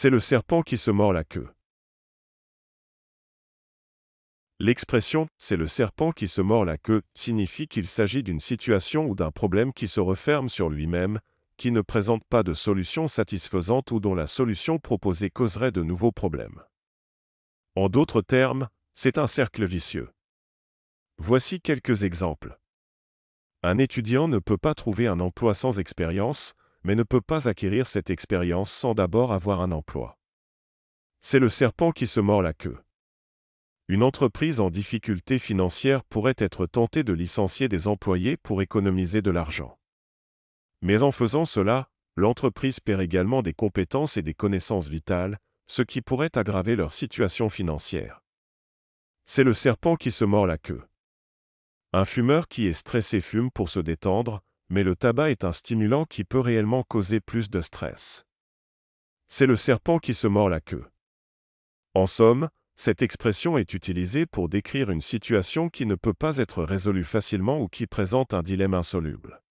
C'est le serpent qui se mord la queue. L'expression c'est le serpent qui se mord la queue signifie qu'il s'agit d'une situation ou d'un problème qui se referme sur lui-même, qui ne présente pas de solution satisfaisante ou dont la solution proposée causerait de nouveaux problèmes. En d'autres termes, c'est un cercle vicieux. Voici quelques exemples. Un étudiant ne peut pas trouver un emploi sans expérience, mais ne peut pas acquérir cette expérience sans d'abord avoir un emploi. C'est le serpent qui se mord la queue. Une entreprise en difficulté financière pourrait être tentée de licencier des employés pour économiser de l'argent. Mais en faisant cela, l'entreprise perd également des compétences et des connaissances vitales, ce qui pourrait aggraver leur situation financière. C'est le serpent qui se mord la queue. Un fumeur qui est stressé fume pour se détendre, mais le tabac est un stimulant qui peut réellement causer plus de stress. C'est le serpent qui se mord la queue. En somme, cette expression est utilisée pour décrire une situation qui ne peut pas être résolue facilement ou qui présente un dilemme insoluble.